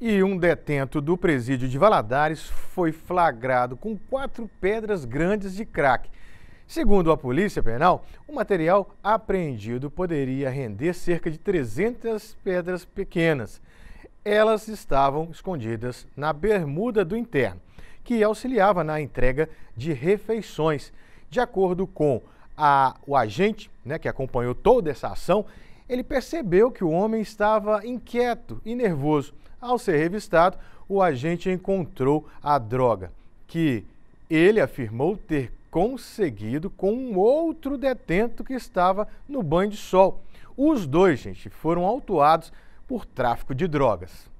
E um detento do presídio de Valadares foi flagrado com quatro pedras grandes de crack. Segundo a Polícia Penal, o material apreendido poderia render cerca de 300 pedras pequenas. Elas estavam escondidas na bermuda do interno, que auxiliava na entrega de refeições. De acordo com a, o agente né, que acompanhou toda essa ação, ele percebeu que o homem estava inquieto e nervoso. Ao ser revistado, o agente encontrou a droga, que ele afirmou ter conseguido com um outro detento que estava no banho de sol. Os dois, gente, foram autuados por tráfico de drogas.